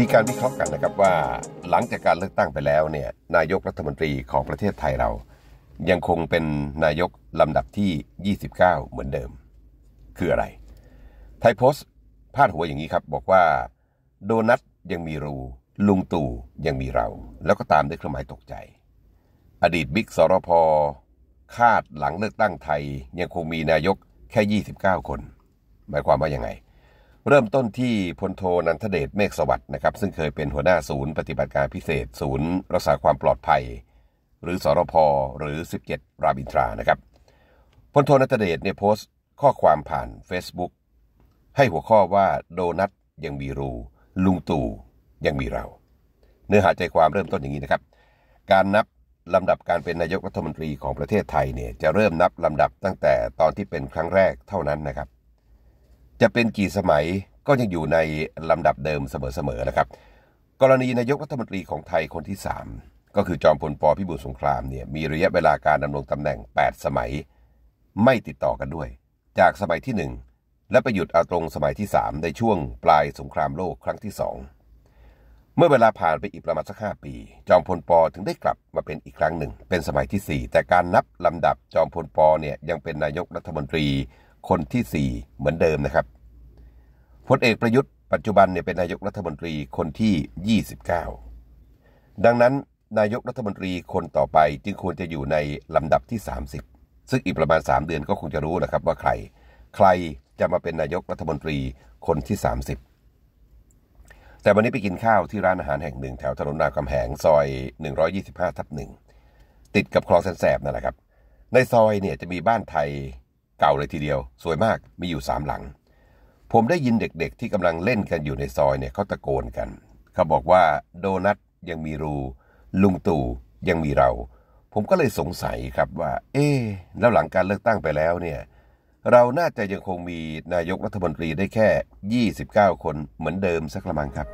มีการวิเคราะห์กันนะครับว่าหลังจากการเลือกตั้งไปแล้วเนี่ยนายกรัฐมนตรีของประเทศไทยเรา ยังคงเป็นนายกลำดับที่ 29 เหมือนเดิม คืออะไร ไทยโพสต์พาดหัวอย่างนี้ครับบอกว่าโดนัทยังมีรู ลุงตู่ยังมีเรา แล้วก็ตามด้วยเครื่องหมายตกใจ อดีตบิ๊กสรพ คาดหลังเลือกตั้งไทย ยังคงมีนายกแค่ 29 คนหมายความว่ายังไงเริ่มต้นที่พลโทนันทเดชเมฆสวัสดิ์นะครับซึ่งเคยเป็นหัวหน้าศูนย์ปฏิบัติการพิเศษศูนย์รักษาความปลอดภัย หรือสอรพหรือ 17 ราบินทรานะครับพลโทนันทเดชเนี่ยโพสต์ข้อความผ่าน Facebook ให้หัวข้อว่าโดนัทยังมีรู ลุงตู่ยังมีเรา เนื้อหาใจความเริ่มต้นอย่างนี้นะครับ การนับลำดับการเป็นนายกรัฐมนตรีของประเทศไทยเนี่ยจะเริ่มนับลำดับตั้งแต่ตอนที่เป็นครั้งแรกเท่านั้นนะครับจะเป็นกี่สมัยก็ยังอยู่ในลำดับเดิมเสมอๆนะครับ กรณีนายกรัฐมนตรีของไทยคนที่ 3 ก็คือจอมพลปพิบูลสงครามเนี่ยมีระยะเวลาการดำรงตำแหน่ง 8 สมัย ไม่ติดต่อกันด้วย จากสมัยที่ 1 และไปหยุดเอาตรงสมัยที่ 3 ในช่วงปลายสงครามโลกครั้งที่ 2 เมื่อเวลาผ่านไปอีกประมาณสักห้าปี จอมพลปถึงได้กลับมาเป็นอีกครั้งหนึ่งเป็นสมัยที่ 4 แต่การนับลำดับจอมพลปเนี่ยยังเป็นนายกรัฐมนตรีคนที่ 4 เหมือนเดิมนะครับ พลเอกประยุทธ์ปัจจุบันเนี่ยเป็นนายกรัฐมนตรีคนที่ 29 ดังนั้น นายกรัฐมนตรีคนต่อไปจึงควรจะอยู่ในลำดับที่ 30 ซึ่งอีกประมาณ 3 เดือนก็คงจะรู้นะครับ ว่าใครใครจะมาเป็นนายกรัฐมนตรีคนที่ 30 แต่วันนี้ไปกินข้าวที่ร้านอาหารแห่งหนึ่งแถวถนนนาคำแหงซอย 125ทับหนึ่งติดกับคลองแสนแสบนั่นแหละครับ ในซอยเนี่ยจะมีบ้านไทยเก่าเลยทีเดียวสวยมากมีอยู่สามหลัง ผมได้ยินเด็กๆที่กำลังเล่นกันอยู่ในซอยเนี่ยเขาตะโกนกัน เขาบอกว่าโดนัทยังมีรู ลุงตู่ยังมีเรา ผมก็เลยสงสัยครับว่า เอ๊แล้วหลังการเลือกตั้งไปแล้วเนี่ย เราน่าจะยังคงมีนายกรัฐมนตรีได้แค่ 29 คนเหมือนเดิมสักละมังครับ